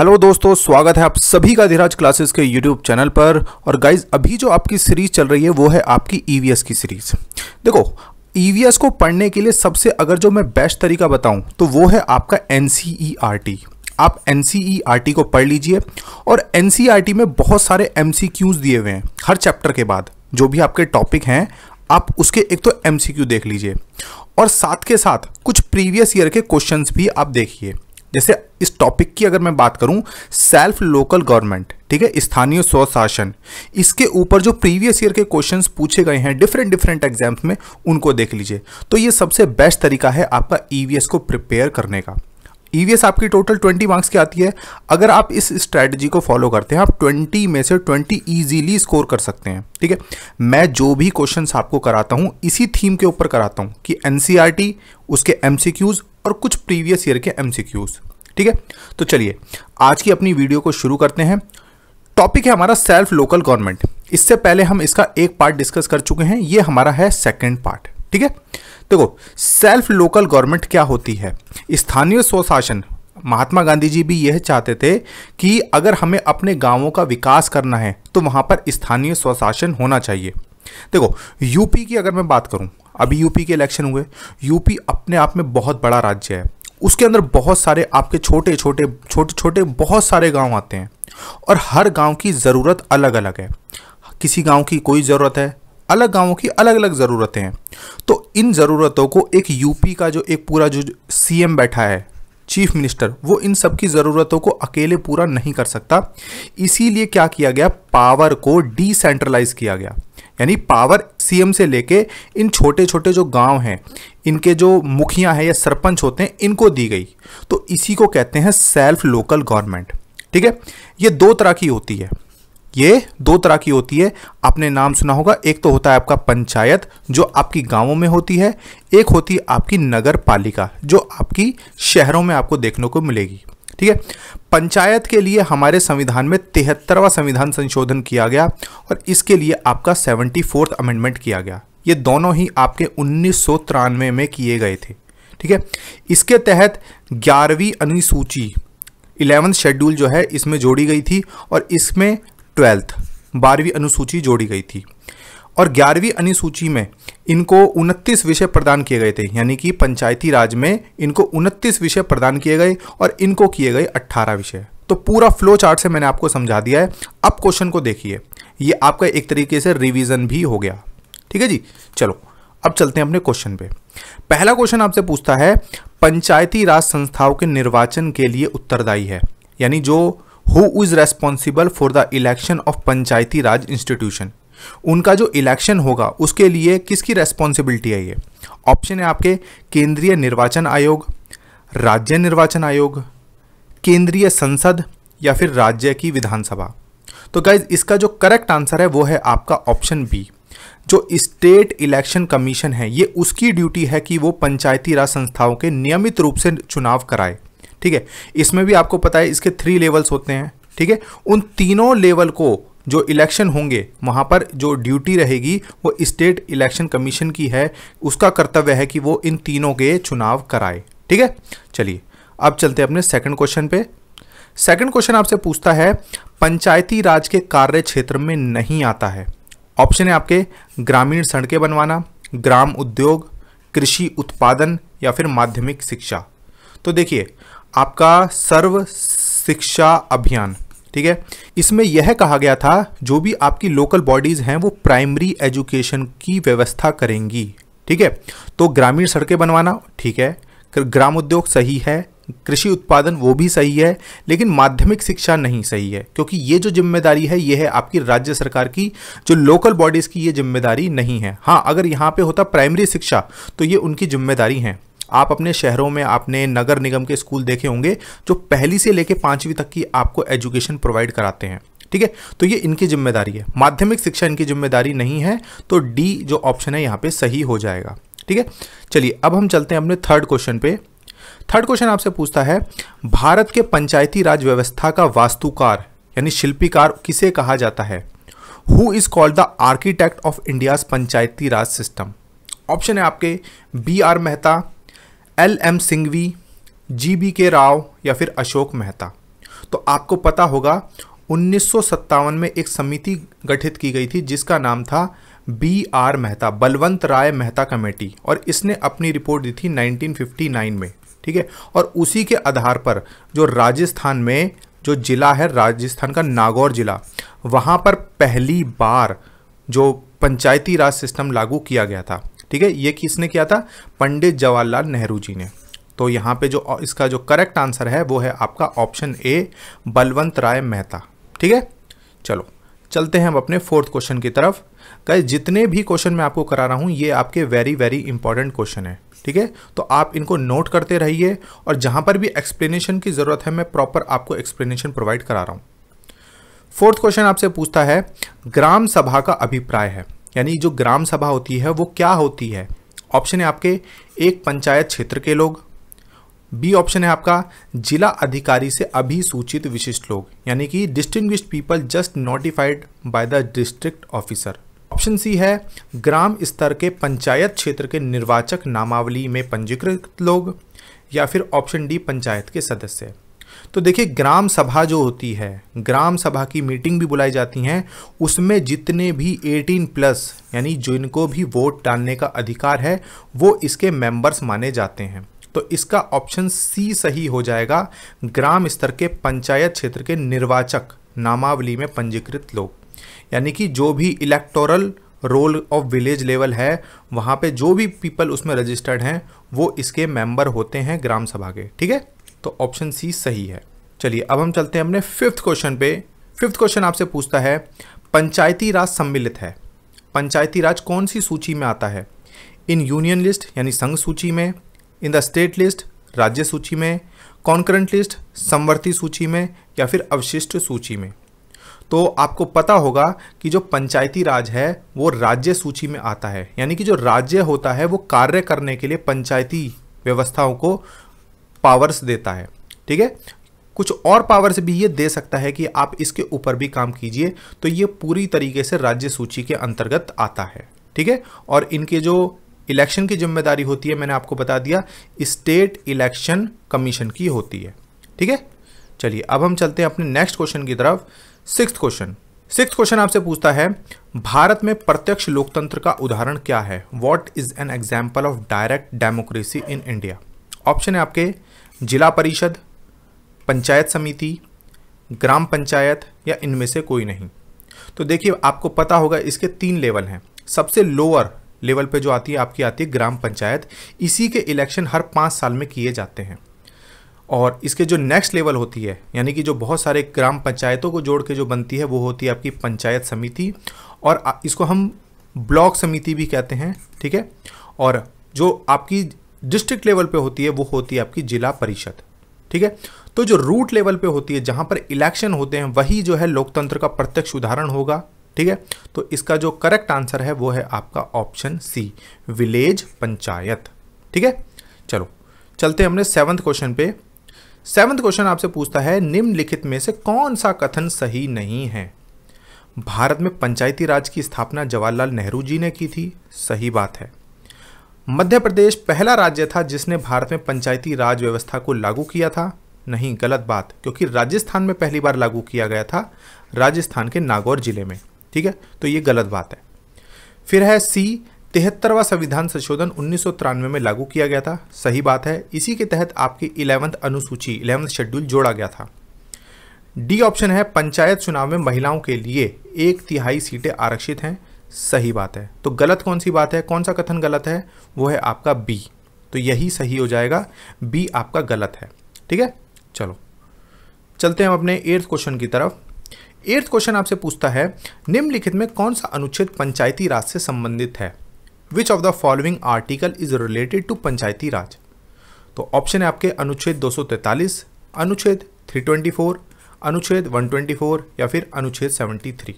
hello दोस्तों स्वागत है आप सभी का धीराज क्लासेस के यूट्यूब चैनल पर और गाइज अभी जो आपकी सीरीज चल रही है वो है आपकी ई e की सीरीज देखो ई e को पढ़ने के लिए सबसे अगर जो मैं बेस्ट तरीका बताऊं तो वो है आपका एन e आप एन को पढ़ लीजिए और एन में बहुत सारे एम दिए हुए हैं हर चैप्टर के बाद जो भी आपके टॉपिक हैं आप उसके एक तो एम देख लीजिए और साथ के साथ कुछ प्रीवियस ईयर के क्वेश्चन भी आप देखिए जैसे इस टॉपिक की अगर मैं बात करूं सेल्फ लोकल गवर्नमेंट ठीक है स्थानीय स्वशासन इसके ऊपर जो प्रीवियस ईयर के क्वेश्चंस पूछे गए हैं डिफरेंट डिफरेंट एग्जाम्स में उनको देख लीजिए तो ये सबसे बेस्ट तरीका है आपका ईवीएस e को प्रिपेयर करने का ईवीएस e आपकी टोटल 20 मार्क्स की आती है अगर आप इस स्ट्रैटेजी को फॉलो करते हैं आप 20 में से 20 इजीली स्कोर कर सकते हैं ठीक है मैं जो भी क्वेश्चंस आपको कराता हूं इसी थीम के ऊपर कराता हूं कि एनसीआरटी e उसके एमसीक्यूज और कुछ प्रीवियस ईयर के एमसीक्यूज ठीक है तो चलिए आज की अपनी वीडियो को शुरू करते हैं टॉपिक है हमारा सेल्फ लोकल गवर्नमेंट इससे पहले हम इसका एक पार्ट डिस्कस कर चुके हैं ये हमारा है सेकेंड पार्ट ठीक है देखो सेल्फ लोकल गवर्नमेंट क्या होती है स्थानीय स्वशासन महात्मा गांधी जी भी यह चाहते थे कि अगर हमें अपने गांवों का विकास करना है तो वहां पर स्थानीय स्वशासन होना चाहिए देखो यूपी की अगर मैं बात करूं अभी यूपी के इलेक्शन हुए यूपी अपने आप में बहुत बड़ा राज्य है उसके अंदर बहुत सारे आपके छोटे छोटे छोटे छोटे बहुत सारे गांव आते हैं और हर गांव की ज़रूरत अलग अलग है किसी गांव की कोई ज़रूरत है अलग गांवों की अलग अलग ज़रूरतें हैं तो इन ज़रूरतों को एक यूपी का जो एक पूरा जो सी बैठा है चीफ मिनिस्टर वो इन सब की ज़रूरतों को अकेले पूरा नहीं कर सकता इसीलिए क्या किया गया पावर को डिसेंट्रलाइज किया गया यानी पावर सीएम से लेके इन छोटे छोटे जो गांव हैं इनके जो मुखिया हैं या सरपंच होते हैं इनको दी गई तो इसी को कहते हैं सेल्फ लोकल गवर्नमेंट ठीक है ये दो तरह की होती है ये दो तरह की होती है आपने नाम सुना होगा एक तो होता है आपका पंचायत जो आपकी गांवों में होती है एक होती है आपकी नगर पालिका जो आपकी शहरों में आपको देखने को मिलेगी ठीक है पंचायत के लिए हमारे संविधान में तिहत्तरवा संविधान संशोधन किया गया और इसके लिए आपका सेवेंटी फोर्थ अमेंडमेंट किया गया ये दोनों ही आपके उन्नीस में किए गए थे ठीक है इसके तहत ग्यारहवीं अनुसूची इलेवंथ शेड्यूल जो है इसमें जोड़ी गई थी और इसमें ट्वेल्थ बारहवीं अनुसूची जोड़ी गई थी और ग्यारहवीं अनुसूची में इनको उनतीस विषय प्रदान किए गए थे यानी कि पंचायती राज में इनको उनतीस विषय प्रदान किए गए और इनको किए गए अट्ठारह विषय तो पूरा फ्लो चार्ट से मैंने आपको समझा दिया है अब क्वेश्चन को देखिए ये आपका एक तरीके से रिवीजन भी हो गया ठीक है जी चलो अब चलते हैं अपने क्वेश्चन पे पहला क्वेश्चन आपसे पूछता है पंचायती राज संस्थाओं के निर्वाचन के लिए उत्तरदायी है यानी जो who is responsible for the election of Panchayati Raj institution उनका जो इलेक्शन होगा उसके लिए किसकी रेस्पॉन्सिबिलिटी है ये ऑप्शन है आपके केंद्रीय निर्वाचन आयोग राज्य निर्वाचन आयोग केंद्रीय संसद या फिर राज्य की विधानसभा तो गाइज इसका जो करेक्ट आंसर है वो है आपका ऑप्शन बी जो स्टेट इलेक्शन कमीशन है ये उसकी ड्यूटी है कि वो पंचायती राज संस्थाओं के नियमित रूप से चुनाव कराए ठीक है इसमें भी आपको पता है इसके थ्री लेवल्स होते हैं ठीक है उन तीनों लेवल को जो इलेक्शन होंगे वहाँ पर जो ड्यूटी रहेगी वो स्टेट इलेक्शन कमीशन की है उसका कर्तव्य है कि वो इन तीनों के चुनाव कराए ठीक है चलिए अब चलते हैं अपने सेकंड क्वेश्चन पे सेकंड क्वेश्चन आपसे पूछता है पंचायती राज के कार्य क्षेत्र में नहीं आता है ऑप्शन है आपके ग्रामीण सड़कें बनवाना ग्राम उद्योग कृषि उत्पादन या फिर माध्यमिक शिक्षा तो देखिए आपका सर्व शिक्षा अभियान ठीक है इसमें यह कहा गया था जो भी आपकी लोकल बॉडीज़ हैं वो प्राइमरी एजुकेशन की व्यवस्था करेंगी ठीक है तो ग्रामीण सड़कें बनवाना ठीक है ग्राम उद्योग सही है कृषि उत्पादन वो भी सही है लेकिन माध्यमिक शिक्षा नहीं सही है क्योंकि ये जो जिम्मेदारी है ये है आपकी राज्य सरकार की जो लोकल बॉडीज़ की ये जिम्मेदारी नहीं है हाँ अगर यहाँ पे होता प्राइमरी शिक्षा तो ये उनकी जिम्मेदारी है आप अपने शहरों में आपने नगर निगम के स्कूल देखे होंगे जो पहली से लेकर पांचवी तक की आपको एजुकेशन प्रोवाइड कराते हैं ठीक है तो ये इनकी जिम्मेदारी है माध्यमिक शिक्षा इनकी जिम्मेदारी नहीं है तो डी जो ऑप्शन है यहाँ पे सही हो जाएगा ठीक है चलिए अब हम चलते हैं अपने थर्ड क्वेश्चन पे थर्ड क्वेश्चन आपसे पूछता है भारत के पंचायती राज व्यवस्था का वास्तुकार यानी शिल्पीकार किसे कहा जाता है who is called the architect of India's Panchayati Raj system option है आपके B R Mehta L M Singhvi ji B K Rao या फिर अशोक मेहता तो आपको पता होगा उन्नीस में एक समिति गठित की गई थी जिसका नाम था B R Mehta Balwant Rai Mehta committee और इसने अपनी रिपोर्ट दी थी 1959 में ठीक है और उसी के आधार पर जो राजस्थान में जो ज़िला है राजस्थान का नागौर ज़िला वहाँ पर पहली बार जो पंचायती राज सिस्टम लागू किया गया था ठीक है ये किसने किया था पंडित जवाहरलाल नेहरू जी ने तो यहाँ पे जो इसका जो करेक्ट आंसर है वो है आपका ऑप्शन ए बलवंत राय मेहता ठीक है चलो चलते हैं हम अपने फोर्थ क्वेश्चन की तरफ गाइस जितने भी क्वेश्चन मैं आपको करा रहा हूँ ये आपके वेरी वेरी इंपॉर्टेंट क्वेश्चन है ठीक है तो आप इनको नोट करते रहिए और जहाँ पर भी एक्सप्लेनेशन की ज़रूरत है मैं प्रॉपर आपको एक्सप्लेनेशन प्रोवाइड करा रहा हूँ फोर्थ क्वेश्चन आपसे पूछता है ग्राम सभा का अभिप्राय है यानी जो ग्राम सभा होती है वो क्या होती है ऑप्शन है आपके एक पंचायत क्षेत्र के लोग बी ऑप्शन है आपका जिला अधिकारी से सूचित विशिष्ट लोग यानी कि distinguished people just notified by the district officer option C है ग्राम स्तर के पंचायत क्षेत्र के निर्वाचक नामावली में पंजीकृत लोग या फिर ऑप्शन डी पंचायत के सदस्य तो देखिए ग्राम सभा जो होती है ग्राम सभा की मीटिंग भी बुलाई जाती हैं उसमें जितने भी 18 प्लस यानी जिनको भी वोट डालने का अधिकार है वो इसके मेंबर्स माने जाते हैं तो इसका ऑप्शन सी सही हो जाएगा ग्राम स्तर के पंचायत क्षेत्र के निर्वाचक नामावली में पंजीकृत लोग यानी कि जो भी electoral roll of village level है वहाँ पे जो भी पीपल उसमें रजिस्टर्ड हैं वो इसके मेंबर होते हैं ग्राम सभा के ठीक है तो ऑप्शन सी सही है चलिए अब हम चलते हैं अपने फिफ्थ क्वेश्चन पे फिफ्थ क्वेश्चन आपसे पूछता है पंचायती राज सम्मिलित है पंचायती राज कौन सी सूची में आता है इन यूनियन लिस्ट यानी संघ सूची में इन द स्टेट लिस्ट राज्य सूची में कॉन्करेंट लिस्ट संवर्ती सूची में या फिर अवशिष्ट सूची में तो आपको पता होगा कि जो पंचायती राज है वो राज्य सूची में आता है यानी कि जो राज्य होता है वो कार्य करने के लिए पंचायती व्यवस्थाओं को पावर्स देता है ठीक है कुछ और पावर्स भी ये दे सकता है कि आप इसके ऊपर भी काम कीजिए तो ये पूरी तरीके से राज्य सूची के अंतर्गत आता है ठीक है और इनके जो इलेक्शन की जिम्मेदारी होती है मैंने आपको बता दिया स्टेट इलेक्शन कमीशन की होती है ठीक है चलिए अब हम चलते हैं अपने नेक्स्ट क्वेश्चन की तरफ सिक्स क्वेश्चन सिक्स क्वेश्चन आपसे पूछता है भारत में प्रत्यक्ष लोकतंत्र का उदाहरण क्या है what is an example of direct democracy in India option है आपके जिला परिषद पंचायत समिति ग्राम पंचायत या इनमें से कोई नहीं तो देखिए आपको पता होगा इसके तीन लेवल हैं सबसे लोअर लेवल पे जो आती है आपकी आती है ग्राम पंचायत इसी के इलेक्शन हर पाँच साल में किए जाते हैं और इसके जो नेक्स्ट लेवल होती है यानी कि जो बहुत सारे ग्राम पंचायतों को जोड़ के जो बनती है वो होती है आपकी पंचायत समिति और इसको हम ब्लॉक समिति भी कहते हैं ठीक है और जो आपकी डिस्ट्रिक्ट लेवल पे होती है वो होती है आपकी जिला परिषद ठीक है तो जो रूट लेवल पे होती है जहां पर इलेक्शन होते हैं वही जो है लोकतंत्र का प्रत्यक्ष उदाहरण होगा ठीक है तो इसका जो करेक्ट आंसर है वो है आपका ऑप्शन सी विलेज पंचायत ठीक है चलो चलते हमने सेवन्थ क्वेश्चन पे सेवंथ क्वेश्चन आपसे पूछता है निम्नलिखित में से कौन सा कथन सही नहीं है भारत में पंचायती राज की स्थापना जवाहरलाल नेहरू जी ने की थी सही बात है मध्य प्रदेश पहला राज्य था जिसने भारत में पंचायती राज व्यवस्था को लागू किया था नहीं गलत बात क्योंकि राजस्थान में पहली बार लागू किया गया था राजस्थान के नागौर जिले में ठीक है तो ये गलत बात है फिर है सी तिहत्तरवा संविधान संशोधन उन्नीस में लागू किया गया था सही बात है इसी के तहत आपकी इलेवंथ अनुसूची इलेवंथ शेड्यूल जोड़ा गया था डी ऑप्शन है पंचायत चुनाव में महिलाओं के लिए एक तिहाई सीटें आरक्षित हैं सही बात है तो गलत कौन सी बात है कौन सा कथन गलत है वो है आपका बी तो यही सही हो जाएगा बी आपका गलत है ठीक है चलो चलते हैं हम अपने एर्थ क्वेश्चन की तरफ एर्थ क्वेश्चन आपसे पूछता है निम्नलिखित में कौन सा अनुच्छेद पंचायती राज से संबंधित है which of the following article is related to Panchayati Raj तो ऑप्शन है आपके अनुच्छेद 243, अनुच्छेद 324, अनुच्छेद 124 या फिर अनुच्छेद 73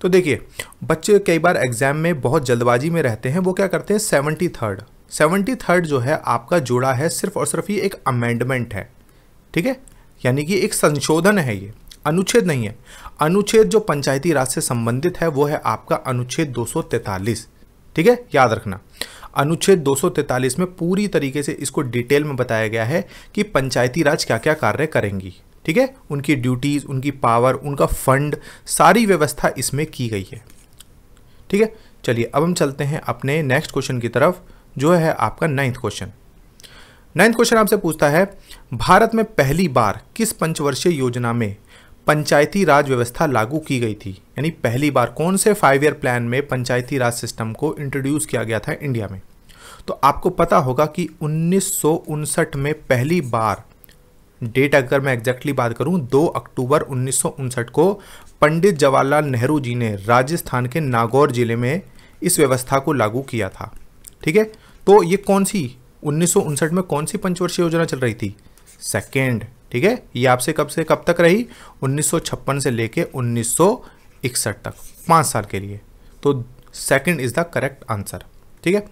तो देखिए बच्चे कई बार एग्ज़ाम में बहुत जल्दबाजी में रहते हैं वो क्या करते हैं सेवेंटी थर्ड सेवेंटी थर्ड जो है आपका जुड़ा है सिर्फ और सिर्फ ये एक अमेंडमेंट है ठीक है यानी कि एक संशोधन है ये अनुच्छेद नहीं है अनुच्छेद जो पंचायती राज से संबंधित है वो है आपका अनुच्छेद दो ठीक है याद रखना अनुच्छेद 243 में पूरी तरीके से इसको डिटेल में बताया गया है कि पंचायती राज क्या क्या कार्य करेंगी ठीक है उनकी ड्यूटीज़ उनकी पावर उनका फंड सारी व्यवस्था इसमें की गई है ठीक है चलिए अब हम चलते हैं अपने नेक्स्ट क्वेश्चन की तरफ जो है आपका नाइन्थ क्वेश्चन नाइन्थ क्वेश्चन आपसे पूछता है भारत में पहली बार किस पंचवर्षीय योजना में पंचायती राज व्यवस्था लागू की गई थी यानी पहली बार कौन से फाइव ईयर प्लान में पंचायती राज सिस्टम को इंट्रोड्यूस किया गया था इंडिया में तो आपको पता होगा कि उन्नीस में पहली बार डेट अगर मैं एग्जैक्टली बात करूं 2 अक्टूबर उन्नीस को पंडित जवाहरलाल नेहरू जी ने राजस्थान के नागौर जिले में इस व्यवस्था को लागू किया था ठीक है तो ये कौन सी उन्नीस में कौन सी पंचवर्षीय योजना चल रही थी सेकेंड ठीक है ये आपसे कब से कब तक रही उन्नीस से लेके उन्नीस तक पाँच साल के लिए तो second is the correct answer ठीक है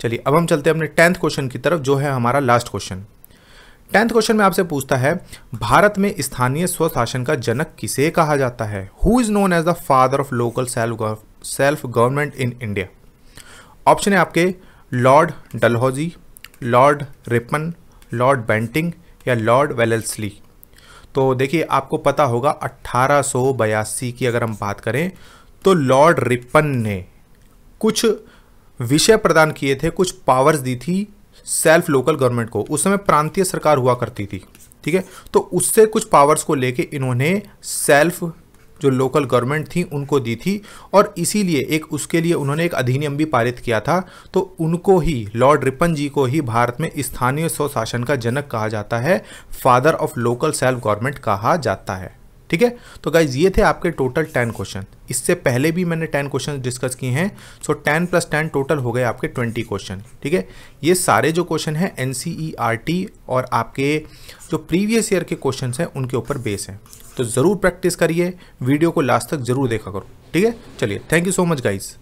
चलिए अब हम चलते हैं अपने टेंथ क्वेश्चन की तरफ जो है हमारा लास्ट क्वेश्चन टेंथ क्वेश्चन में आपसे पूछता है भारत में स्थानीय स्वशासन का जनक किसे कहा जाता है who is known as the father of local self government in India option है आपके Lord Dalhousie Lord Ripon Lord Bentinck या लॉर्ड वेलसली तो देखिए आपको पता होगा अट्ठारह की अगर हम बात करें तो लॉर्ड रिपन ने कुछ विषय प्रदान किए थे कुछ पावर्स दी थी सेल्फ लोकल गवर्नमेंट को उस समय प्रांतीय सरकार हुआ करती थी ठीक है तो उससे कुछ पावर्स को लेके इन्होंने सेल्फ जो लोकल गवर्नमेंट थी उनको दी थी और इसीलिए एक उसके लिए उन्होंने एक अधिनियम भी पारित किया था तो उनको ही लॉर्ड रिपन जी को ही भारत में स्थानीय स्वशासन का जनक कहा जाता है father of local self government कहा जाता है ठीक है तो गाइज ये थे आपके टोटल टेन क्वेश्चन इससे पहले भी मैंने टेन क्वेश्चन डिस्कस किए हैं so ten plus ten total हो गए आपके ट्वेंटी क्वेश्चन ठीक है ये सारे जो क्वेश्चन हैं एन e और आपके जो प्रीवियस ईयर के क्वेश्चन हैं उनके ऊपर बेस हैं तो ज़रूर प्रैक्टिस करिए वीडियो को लास्ट तक ज़रूर देखा करो ठीक है चलिए thank you so much guys